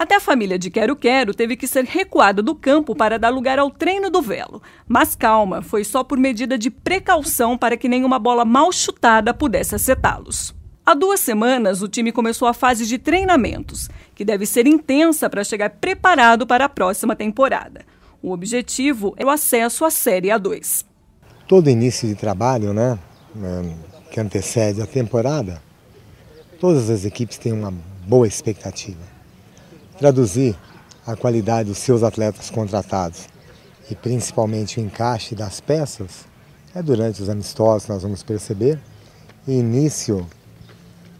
Até a família de Quero Quero teve que ser recuada do campo para dar lugar ao treino do velo. Mas calma, foi só por medida de precaução para que nenhuma bola mal chutada pudesse acertá-los. Há duas semanas, o time começou a fase de treinamentos, que deve ser intensa para chegar preparado para a próxima temporada. O objetivo é o acesso à Série A2. Todo início de trabalho, né, né, que antecede a temporada, todas as equipes têm uma boa expectativa traduzir a qualidade dos seus atletas contratados e principalmente o encaixe das peças é durante os amistosos nós vamos perceber e início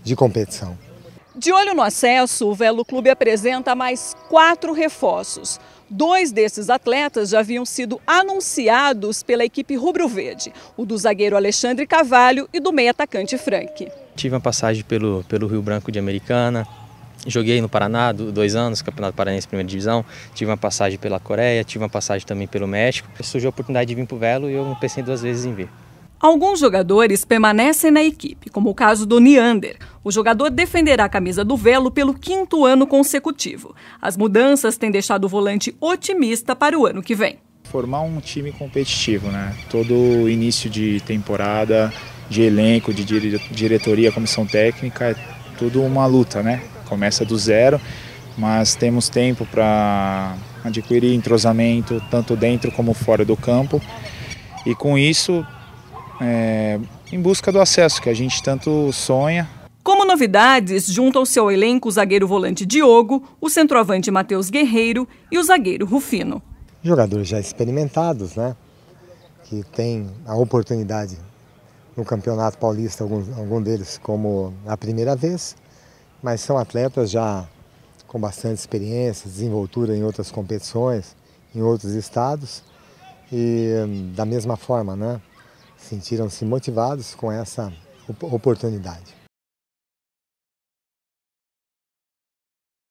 de competição. De olho no acesso, o Velo Clube apresenta mais quatro reforços. Dois desses atletas já haviam sido anunciados pela equipe rubro-verde, o do zagueiro Alexandre Cavalho e do meio atacante Frank. Tive uma passagem pelo, pelo Rio Branco de Americana, Joguei no Paraná dois anos, Campeonato Paranaense Primeira Divisão. Tive uma passagem pela Coreia, tive uma passagem também pelo México. Surgiu a oportunidade de vir para o Velo e eu não pensei duas vezes em vir. Alguns jogadores permanecem na equipe, como o caso do Neander. O jogador defenderá a camisa do Velo pelo quinto ano consecutivo. As mudanças têm deixado o volante otimista para o ano que vem. Formar um time competitivo, né? Todo início de temporada, de elenco, de diretoria, comissão técnica, é tudo uma luta, né? começa do zero, mas temos tempo para adquirir entrosamento tanto dentro como fora do campo e com isso é, em busca do acesso que a gente tanto sonha. Como novidades, junto ao seu elenco o zagueiro volante Diogo, o centroavante Matheus Guerreiro e o zagueiro Rufino. Jogadores já experimentados, né? Que tem a oportunidade no Campeonato Paulista, algum, algum deles como a primeira vez mas são atletas já com bastante experiência, desenvoltura em outras competições, em outros estados e hum, da mesma forma, né? Sentiram-se motivados com essa oportunidade.